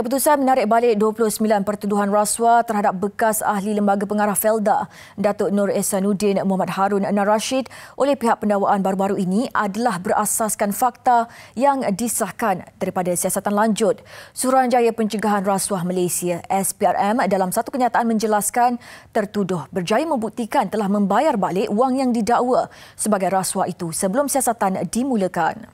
Keputusan menarik balik 29 pertuduhan rasuah terhadap bekas ahli lembaga pengarah Felda, Datuk Nur Ehsanuddin Muhammad Harun Narashid oleh pihak pendawaan baru-baru ini adalah berasaskan fakta yang disahkan daripada siasatan lanjut. Suruhanjaya Pencegahan Rasuah Malaysia, SPRM dalam satu kenyataan menjelaskan tertuduh berjaya membuktikan telah membayar balik wang yang didakwa sebagai rasuah itu sebelum siasatan dimulakan.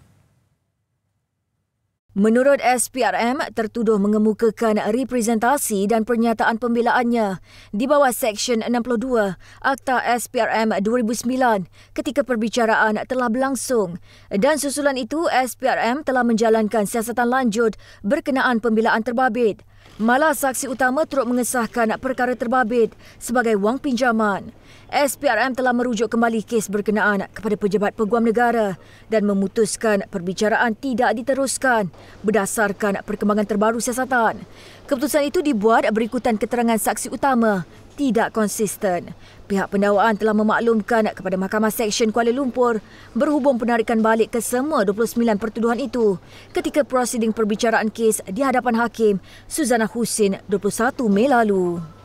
Menurut SPRM, tertuduh mengemukakan representasi dan pernyataan pembelaannya di bawah Seksyen 62 Akta SPRM 2009 ketika perbicaraan telah berlangsung. Dan susulan itu, SPRM telah menjalankan siasatan lanjut berkenaan pembelaan terbabit. Malah saksi utama turut mengesahkan perkara terbabit sebagai wang pinjaman. SPRM telah merujuk kembali kes berkenaan kepada pejabat peguam negara dan memutuskan perbicaraan tidak diteruskan berdasarkan perkembangan terbaru siasatan. Keputusan itu dibuat berikutan keterangan saksi utama tidak konsisten. Pihak pendawaan telah memaklumkan kepada Mahkamah Seksyen Kuala Lumpur berhubung penarikan balik ke semua 29 pertuduhan itu ketika prosiding perbicaraan kes di hadapan hakim Suzana Husin 21 Mei lalu.